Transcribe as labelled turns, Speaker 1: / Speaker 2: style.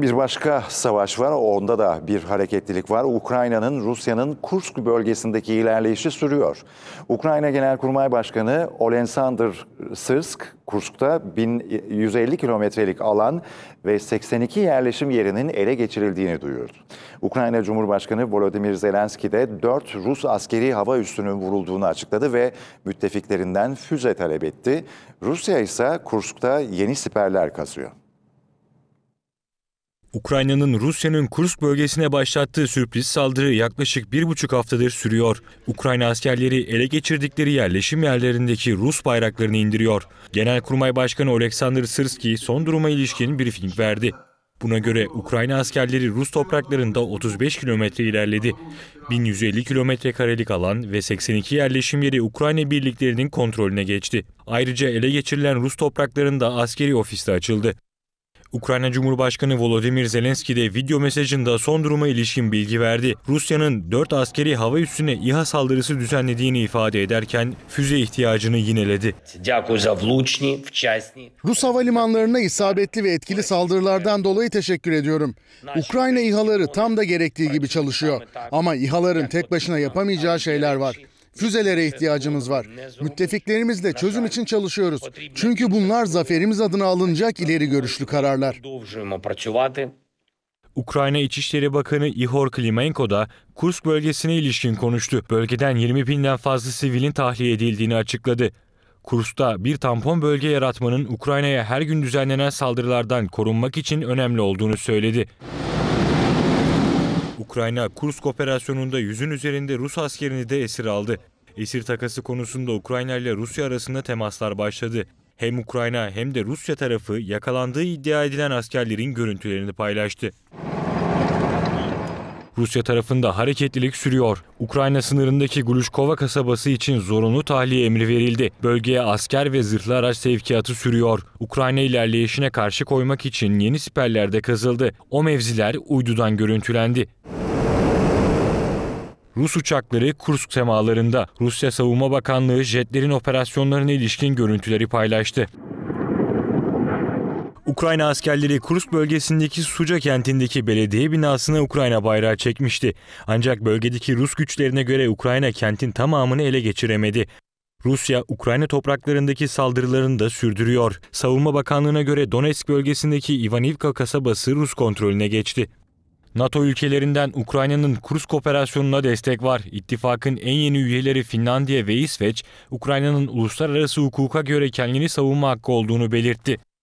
Speaker 1: Bir başka savaş var, onda da bir hareketlilik var. Ukrayna'nın Rusya'nın Kursk bölgesindeki ilerleyişi sürüyor. Ukrayna Genelkurmay Başkanı Oleksandr Sırsk, Kursk'ta 150 kilometrelik alan ve 82 yerleşim yerinin ele geçirildiğini duyurdu. Ukrayna Cumhurbaşkanı Volodymyr Zelenski de 4 Rus askeri hava üssünün vurulduğunu açıkladı ve müttefiklerinden füze talep etti. Rusya ise Kursk'ta yeni siperler kazıyor.
Speaker 2: Ukrayna'nın Rusya'nın Kursk bölgesine başlattığı sürpriz saldırı yaklaşık bir buçuk haftadır sürüyor. Ukrayna askerleri ele geçirdikleri yerleşim yerlerindeki Rus bayraklarını indiriyor. Genelkurmay Başkanı Oleksandr Sırski son duruma ilişkin briefing verdi. Buna göre Ukrayna askerleri Rus topraklarında 35 kilometre ilerledi. 1150 kilometre karelik alan ve 82 yerleşim yeri Ukrayna birliklerinin kontrolüne geçti. Ayrıca ele geçirilen Rus topraklarında askeri ofiste açıldı. Ukrayna Cumhurbaşkanı Volodymyr Zelenski de video mesajında son duruma ilişkin bilgi verdi. Rusya'nın 4 askeri hava üssüne İHA saldırısı düzenlediğini ifade ederken füze ihtiyacını yineledi.
Speaker 3: Rus havalimanlarına isabetli ve etkili saldırılardan dolayı teşekkür ediyorum. Ukrayna İHA'ları tam da gerektiği gibi çalışıyor. Ama İHA'ların tek başına yapamayacağı şeyler var. Füzelere ihtiyacımız var. Müttefiklerimizle çözüm için çalışıyoruz. Çünkü bunlar zaferimiz adına alınacak ileri görüşlü kararlar.
Speaker 2: Ukrayna İçişleri Bakanı Ihor Klimenko da Kursk bölgesine ilişkin konuştu. Bölgeden 20 binden fazla sivilin tahliye edildiğini açıkladı. Kursk'ta bir tampon bölge yaratmanın Ukrayna'ya her gün düzenlenen saldırılardan korunmak için önemli olduğunu söyledi. Ukrayna Kursk operasyonunda yüzün üzerinde Rus askerini de esir aldı. Esir takası konusunda Ukrayna ile Rusya arasında temaslar başladı. Hem Ukrayna hem de Rusya tarafı yakalandığı iddia edilen askerlerin görüntülerini paylaştı. Rusya tarafında hareketlilik sürüyor. Ukrayna sınırındaki Gulushkova kasabası için zorunlu tahliye emri verildi. Bölgeye asker ve zırhlı araç sevkiyatı sürüyor. Ukrayna ilerleyişine karşı koymak için yeni siperler de kazıldı. O mevziler uydudan görüntülendi. Rus uçakları Kursk semalarında. Rusya Savunma Bakanlığı jetlerin operasyonlarına ilişkin görüntüleri paylaştı. Ukrayna askerleri Kursk bölgesindeki Suca kentindeki belediye binasına Ukrayna bayrağı çekmişti. Ancak bölgedeki Rus güçlerine göre Ukrayna kentin tamamını ele geçiremedi. Rusya, Ukrayna topraklarındaki saldırılarını da sürdürüyor. Savunma Bakanlığı'na göre Donetsk bölgesindeki Ivanivka kasabası Rus kontrolüne geçti. NATO ülkelerinden Ukrayna'nın Kursk operasyonuna destek var. İttifakın en yeni üyeleri Finlandiya ve İsveç, Ukrayna'nın uluslararası hukuka göre kendini
Speaker 3: savunma hakkı olduğunu belirtti.